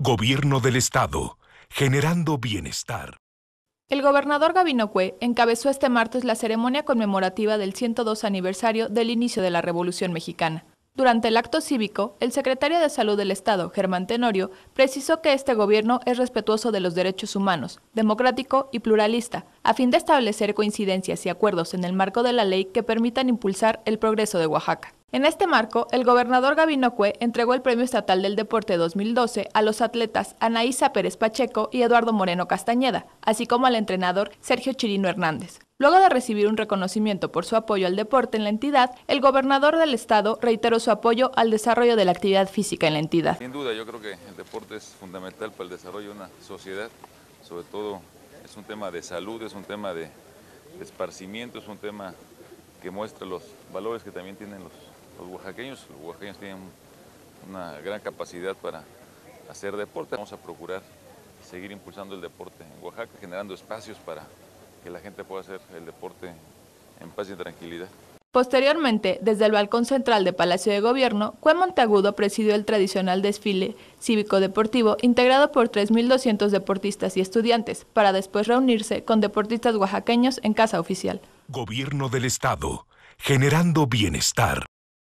Gobierno del Estado, generando bienestar. El gobernador Gabino Cue encabezó este martes la ceremonia conmemorativa del 102 aniversario del inicio de la Revolución Mexicana. Durante el acto cívico, el secretario de Salud del Estado, Germán Tenorio, precisó que este gobierno es respetuoso de los derechos humanos, democrático y pluralista, a fin de establecer coincidencias y acuerdos en el marco de la ley que permitan impulsar el progreso de Oaxaca. En este marco, el gobernador Gabino Cue entregó el Premio Estatal del Deporte 2012 a los atletas Anaísa Pérez Pacheco y Eduardo Moreno Castañeda, así como al entrenador Sergio Chirino Hernández. Luego de recibir un reconocimiento por su apoyo al deporte en la entidad, el gobernador del estado reiteró su apoyo al desarrollo de la actividad física en la entidad. Sin duda, yo creo que el deporte es fundamental para el desarrollo de una sociedad, sobre todo es un tema de salud, es un tema de esparcimiento, es un tema que muestra los valores que también tienen los los oaxaqueños. Los oaxaqueños tienen una gran capacidad para hacer deporte. Vamos a procurar seguir impulsando el deporte en Oaxaca, generando espacios para que la gente pueda hacer el deporte en paz y tranquilidad. Posteriormente, desde el balcón central de Palacio de Gobierno, Cue Montagudo presidió el tradicional desfile cívico-deportivo integrado por 3.200 deportistas y estudiantes, para después reunirse con deportistas oaxaqueños en casa oficial. Gobierno del Estado, generando bienestar.